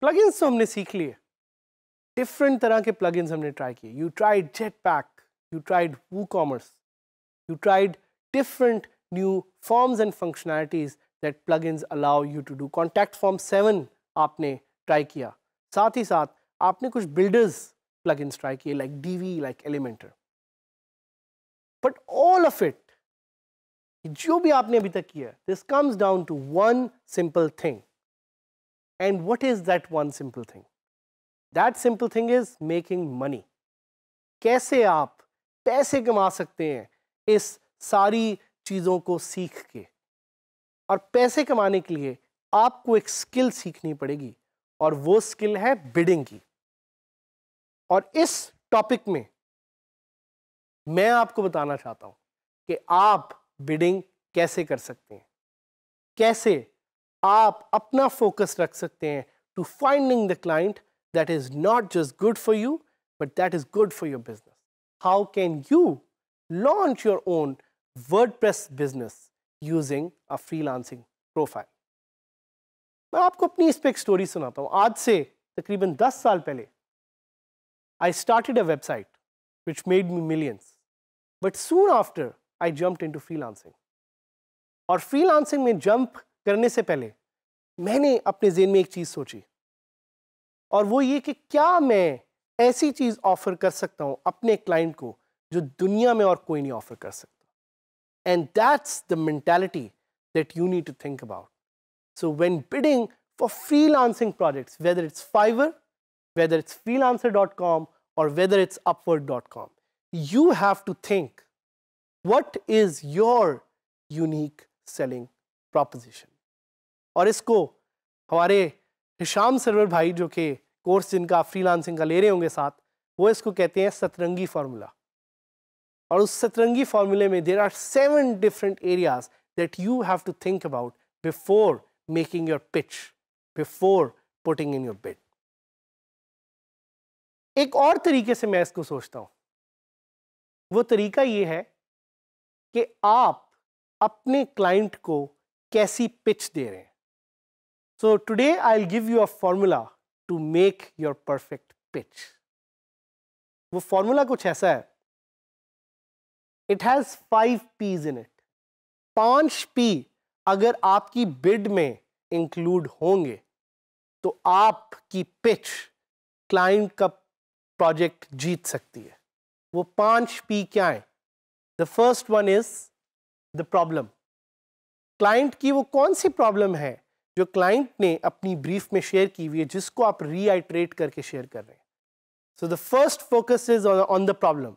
Plugins तो हमने सीख लिए डिफरेंट तरह के प्लगइन्स हमने ट्राई किए you tried Jetpack you tried WooCommerce You tried different new forms and functionalities that plugins allow you to do. Contact form 7 आपने try किया साथ ही साथ आपने कुछ builders plugins try किए like DV, like Elementor. But all of it, जो भी आपने अभी तक किया this comes down to one simple thing. And what is that one simple thing? That simple thing is making money. कैसे आप पैसे कमा सकते हैं इस सारी चीज़ों को सीख के और पैसे कमाने के लिए आपको एक स्किल सीखनी पड़ेगी और वो स्किल है बिडिंग की और इस टॉपिक में मैं आपको बताना चाहता हूं कि आप बिडिंग कैसे कर सकते हैं कैसे आप अपना फोकस रख सकते हैं to finding the client that is not just good for you but that is good for your business how can you launch your own WordPress business using a freelancing profile. मैं आपको अपनी इस पर एक story सुनाता हूँ आज से तकरीबन 10 साल पहले I started a website which made me millions but soon after I jump into freelancing और फ्रीलांसिंग में जंप करने से पहले मैंने अपने जेन में एक चीज़ सोची और वो ये कि क्या मैं ऐसी चीज़ ऑफर कर सकता हूँ अपने क्लाइंट को जो दुनिया में और कोई नहीं ऑफर कर सकता and that's the mentality that you need to think about so when bidding for freelancing projects whether it's Fiverr whether it's dot com और whether it's Upwork dot com you have to think what is your unique selling proposition और इसको हमारे Hisham server भाई जो कि course जिनका freelancing का ले रहे होंगे साथ वो इसको कहते हैं सतरंगी फार्मूला और उस सतरंगी फार्मूले में there are seven different areas that you have to think about before making your pitch before putting in your bid एक और तरीके से मैं इसको सोचता हूं वो तरीका ये है कि आप अपने क्लाइंट को कैसी पिच दे रहे हैं so today I give you a formula to make your perfect pitch वो फॉर्मूला कुछ ऐसा है it has five Ps in it पांच पी अगर आपकी बिड में इंक्लूड होंगे तो आपकी पिच क्लाइंट का प्रोजेक्ट जीत सकती है वो पांच पी क्या है the first one is the problem client की वो कौन सी प्रॉब्लम है जो क्लाइंट ने अपनी ब्रीफ में शेयर की हुई है जिसको आप रीआइट्रेट करके शेयर कर रहे हैं so the first focus is on the problem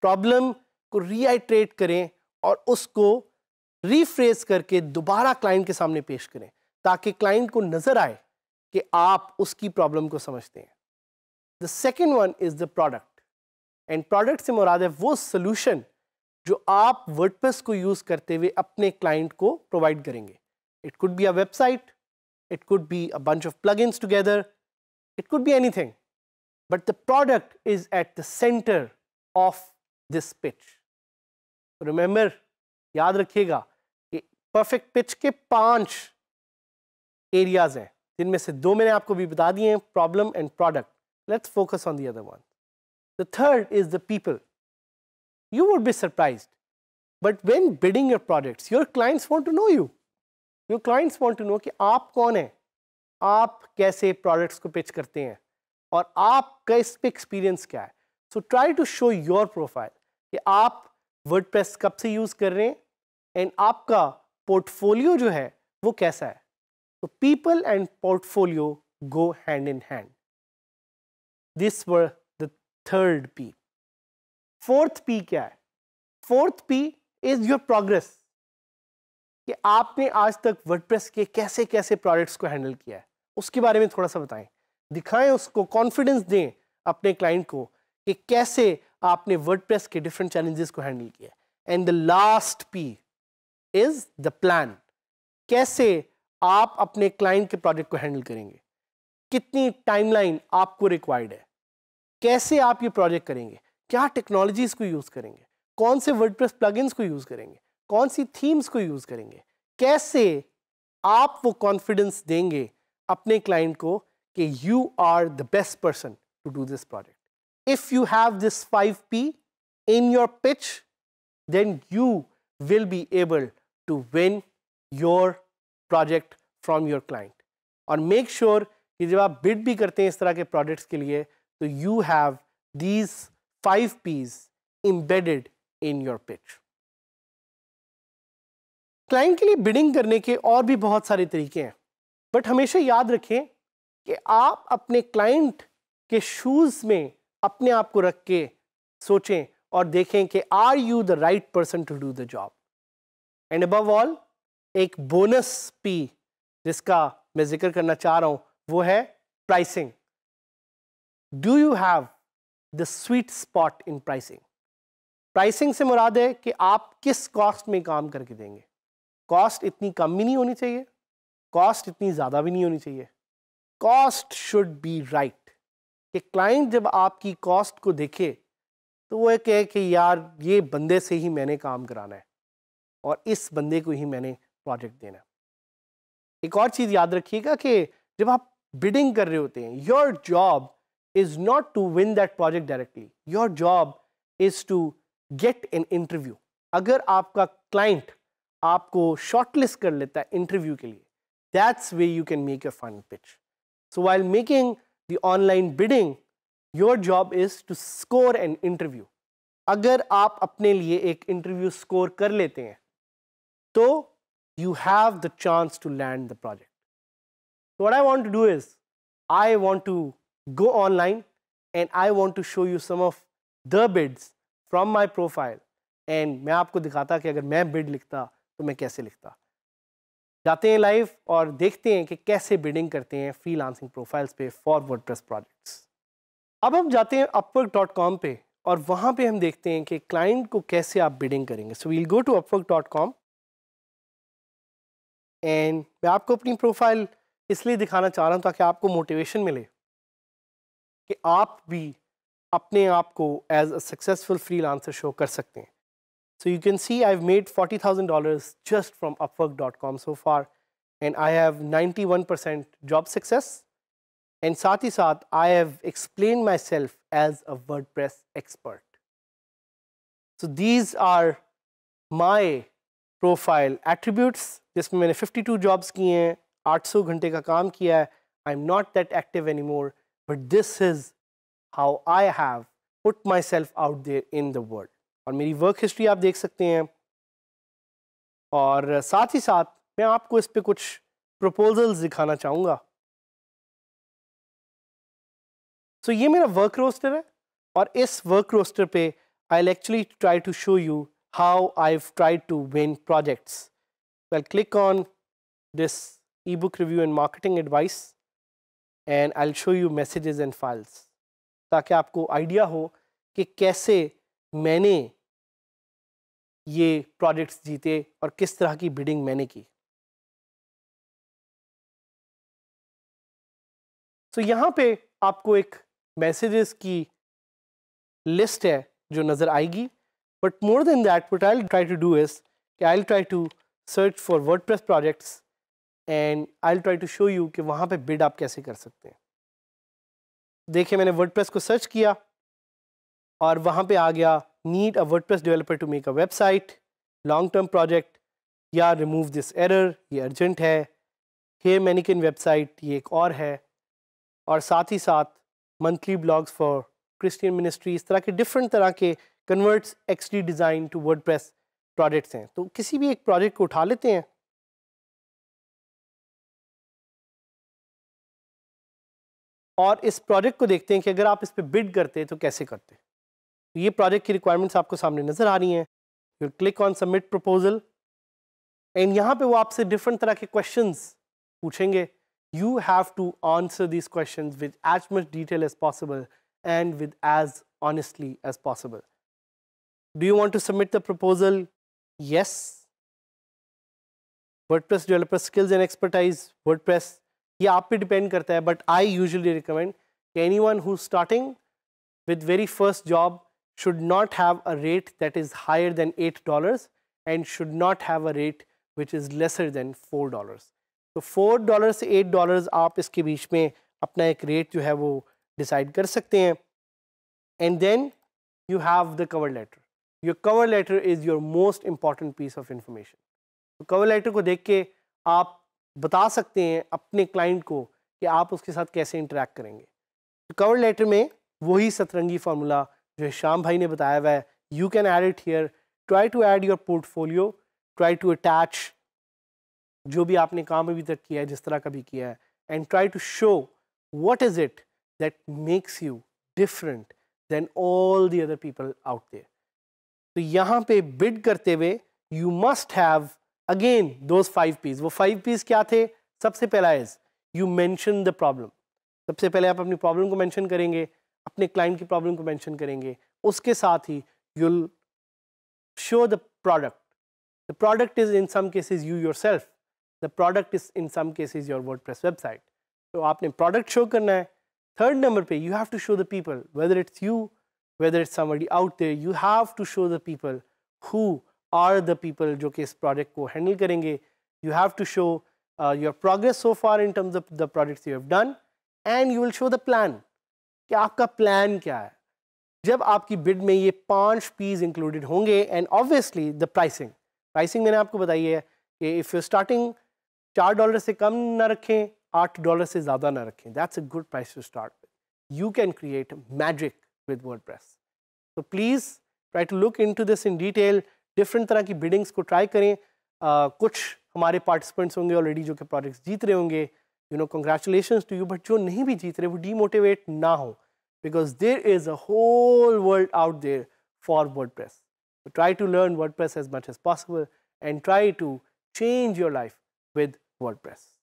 problem को रीआइट्रेट करें और उसको रिफ्रेस करके दोबारा क्लाइंट के सामने पेश करें ताकि क्लाइंट को नज़र आए कि आप उसकी प्रॉब्लम को समझते हैं the second one is the product and product से मुराद है वो सोल्यूशन जो आप वर्डप्रेस को यूज़ करते हुए अपने क्लाइंट को प्रोवाइड करेंगे it could be a website could be a bunch of plugins together it could be anything but the product is at centre of this pitch remember याद रखिएगा कि perfect pitch के पांच areas हैं जिनमें से दो मैंने आपको भी बता दिए हैं problem and product let's focus on the other one the third is the people you would be surprised but when bidding your products, your clients want to know you your clients want to know कि आप कौन हैं आप कैसे products को pitch करते हैं और आपका इस पे एक्सपीरियंस क्या है so try to show your profile कि आप वर्ड कब से यूज़ कर रहे हैं एंड आपका पोर्टफोलियो जो है वो कैसा है तो people and portfolio go hand in hand this were the third P fourth P क्या है fourth P is your progress कि आपने आज तक वर्डप्रेस के कैसे कैसे प्रोडक्ट्स को हैंडल किया है उसके बारे में थोड़ा सा बताएं दिखाएं उसको कॉन्फिडेंस दें अपने क्लाइंट को कि कैसे आपने वर्डप्रेस के डिफरेंट चैलेंजेस को हैंडल किया and the last P is the plan कैसे आप अपने क्लाइंट के प्रोजेक्ट को हैंडल करेंगे कितनी टाइमलाइन आपको रिक्वायर्ड है कैसे आप ये प्रोजेक्ट करेंगे क्या टेक्नोलॉजीज़ को यूज़ करेंगे कौन से वर्डप्रेस प्लगइन्स को यूज़ करेंगे कौन सी थीम्स को यूज़ करेंगे कैसे आप वो कॉन्फिडेंस देंगे अपने क्लाइंट को कि you are the best person to do this project if you have this 5P in your pitch, then you will be able to win your project from your client. And make sure कि जब आप bid भी करते हैं इस तरह के projects के लिए तो you have these 5Ps embedded in your pitch. Client के लिए बिडिंग करने के और भी बहुत सारे तरीके हैं बट हमेशा याद रखें कि आप अपने क्लाइंट के शूज़ में अपने आप को रख के सोचें और देखें कि are you the right person to do the job and above all एक बोनस पी जिसका मैं जिक्र करना चाह रहा हूँ वो है pricing do you have the sweet spot in pricing pricing से मुराद है कि आप किस कॉस्ट में काम करके देंगे कॉस्ट इतनी कम भी नहीं होनी चाहिए कॉस्ट इतनी ज़्यादा भी नहीं होनी चाहिए कॉस्ट शुड बी राइट कि क्लाइंट जब आपकी कॉस्ट को देखे तो वो कहे कि यार ये बंदे से ही मैंने काम कराना है और इस बंदे को ही मैंने प्रोजेक्ट देना है एक और चीज़ याद रखिएगा कि जब आप बिडिंग कर रहे होते हैं your job is not to win that project directly your job is to get an interview अगर आपका क्लाइंट आपको शॉर्टलिस्ट कर लेता है इंटरव्यू के लिए that's way you can make your final pitch so while making the online bidding, your job is to score an interview. अगर you अपने लिए एक इंटरव्यू स्कोर the लेते हैं तो you have the what I want to do is I want to go online and I want to show you some of the bids from my profile and मैं आपको दिखाता कि अगर मैं bid लिखता तो जाते हैं लाइव और देखते हैं कि कैसे बिडिंग करते हैं फ्रीलांसिंग प्रोफाइल्स पे फॉर वर्डप्रेस प्रोजेक्ट्स अब हम जाते हैं अपवर्क डॉट कॉम पे और वहाँ पे हम देखते हैं कि क्लाइंट को कैसे आप बिडिंग करेंगे so we'll go to Upwork dot com and मैं आपको अपनी प्रोफाइल इसलिए दिखाना चाह रहा हूँ ताकि आपको मोटिवेशन मिले कि आप भी अपने आप को as a successful free show कर सकते हैं So you can see I've made $40,000 just from Upwork.com so far, and I have 91% job success. And sati sat, I have explained myself as a WordPress expert. So these are my profile attributes, I have 52 jobs किए 800 घंटे का काम I'm not that active anymore, but this is how I have put myself out there in the world. और मेरी work history आप देख सकते हैं और साथ ही साथ मैं आपको इस पर कुछ प्रपोजल्स दिखाना चाहूँगा सो so, ये मेरा वर्क रोस्टर है और इस वर्क रोस्टर पे I actually try to show you how I try to win projects well click on this e book review and marketing advice and I show you messages and files ताकि आपको idea हो कि कैसे मैंने ये projects जीते और किस तरह की बिडिंग मैंने की सो so, यहाँ पे आपको एक मैसेजेस की लिस्ट है जो नज़र आएगी but more than that what I try to do is I try to search for WordPress projects and I try to show you कि वहाँ पे बिड आप कैसे कर सकते हैं देखिए मैंने वर्ड प्रेस को सर्च किया और वहाँ पे आ गया need a WordPress developer to make a website long term project या रिमूव दिस एरर ये अर्जेंट है हे मैनिकिन वेबसाइट ये एक और है और साथ ही साथ monthly blogs for Christian ministry इस तरह के डिफरेंट तरह के converts XD design to WordPress projects हैं तो किसी भी एक प्रोजेक्ट को उठा लेते हैं और इस प्रोजेक्ट को देखते हैं कि अगर आप इस पर बिड करते तो कैसे करते ये प्रोजेक्ट की रिक्वायरमेंट्स आपको सामने नज़र आ रही हैं you click on submit proposal and यहाँ पे वो आपसे डिफरेंट तरह के क्वेश्चन पूछेंगे you have to answer this question with as much detail as possible and with as honestly as possible do you want to submit the proposal yes WordPress developer skills and expertise WordPress ये आप पे depend करता है but I usually recommend anyone who starting with very first job should not have a rate that is higher than dollars and should not have a rate which is lesser than $4. तो dollar से dollars आप इसके बीच में अपना एक rate जो है वो डिसाइड कर सकते हैं and then you have the cover letter your cover letter is your most important piece of information cover letter को देख के आप बता सकते हैं अपने क्लाइंट को कि आप उसके साथ कैसे इंटरेक्ट करेंगे कवर लेटर में वही सतरंगी फार्मूला जो श्याम भाई ने बताया हुआ है you can add it here try to add your portfolio try to attach जो भी आपने काम अभी तक किया है जिस तरह का भी किया है and try to show what is it that makes you different than all the other people out there तो यहाँ पे बिड करते हुए you must have again those five piece वो फाइव पीस क्या थे सबसे पहला is you mention the problem सबसे पहले आप अपनी प्रॉब्लम को मैंशन करेंगे अपने क्लाइंट की प्रॉब्लम को मैंशन करेंगे उसके साथ ही you'll show the product the product is in some cases you yourself the product is in some cases your WordPress website तो आपने प्रोडक्ट शो करना है थर्ड नंबर पे you have to show the people whether it's you whether it's some out there you have to show the people who are the people जो कि इस product को handle करेंगे you have to show your progress so far in terms of the products you have done and you will show the plan कि आपका plan क्या है जब आपकी बिड में ये पांच पीस इंक्लूडेड होंगे and obviously the pricing pricing मैंने आपको बताई है कि इफ़ यू स्टार्टिंग चार डॉलर से कम ना रखें आठ डॉलर से ज़्यादा ना रखें that's a good price to start you can create magic with WordPress तो please try to look into this in detail different तरह की बिडिंग्स को ट्राई करें uh, कुछ हमारे पार्टिसिपेंट्स होंगे ऑलरेडी जो कि प्रोजेक्ट्स जीत रहे होंगे you know congratulations to you but jo nahi bhi jeet rahe wo demotivate na because there is a whole world out there for wordpress try to learn wordpress as much as possible and try to change your life with wordpress